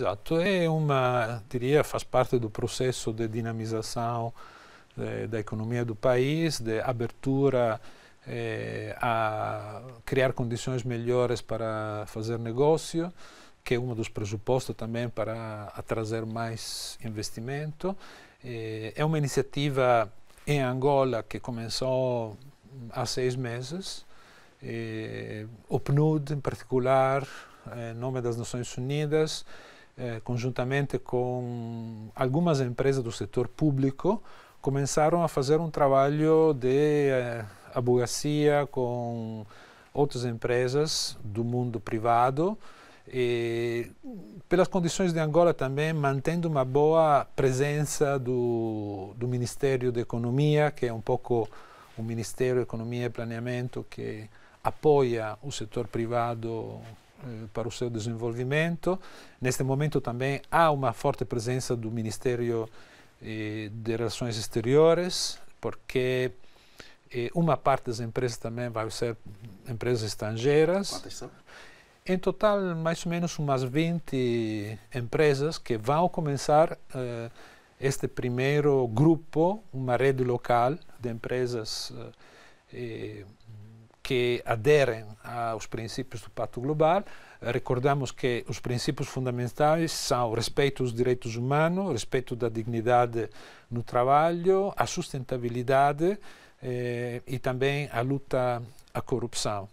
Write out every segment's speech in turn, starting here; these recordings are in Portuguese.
Exato, é uma, diria, faz parte do processo de dinamização de, eh, da economia do país, de abertura eh, a criar condições melhores para fazer negócio, que é um dos pressupostos também para atrazer mais investimento. Eh, é uma iniciativa em Angola que começou há seis meses. Eh, o PNUD, em particular, em eh, nome das Nações Unidas, eh, conjuntamente com algumas empresas do setor público, começaram a fazer um trabalho de eh, com outras empresas do mundo privado e eh, pelas condições de Angola também mantendo uma boa presença do, do Ministério da Economia, que é um pouco o Ministério da Economia e Planeamento que apoia o setor privado eh, para o seu desenvolvimento. Neste momento também há uma forte presença do Ministério eh, de Relações Exteriores, porque eh, uma parte das empresas também vai ser empresas estrangeiras. Quantas são? Em total, mais ou menos umas 20 empresas que vão começar este primeiro grupo, uma rede local de empresas que aderem aos princípios do Pacto Global. Eh, recordamos que os princípios fundamentais são o respeito dos direitos humanos, o respeito da dignidade no trabalho, a sustentabilidade eh, e também a luta à corrupção.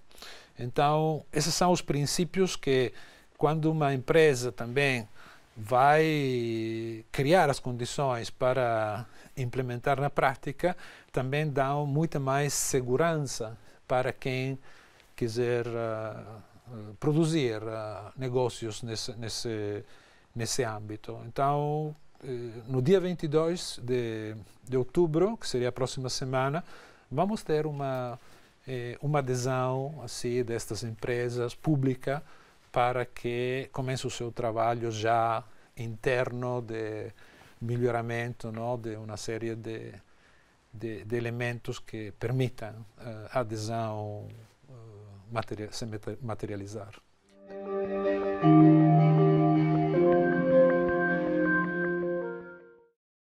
Então, esses são os princípios que, quando uma empresa também vai criar as condições para implementar na prática, também dão muita mais segurança para quem quiser uh, produzir uh, negócios nesse, nesse, nesse âmbito. Então, no dia 22 de, de outubro, que seria a próxima semana, vamos ter uma, uma adesão assim, destas empresas pública para que comece o seu trabalho já interno de melhoramento não, de uma série de de, de elementos que permitam eh, a adesão eh, se materializar.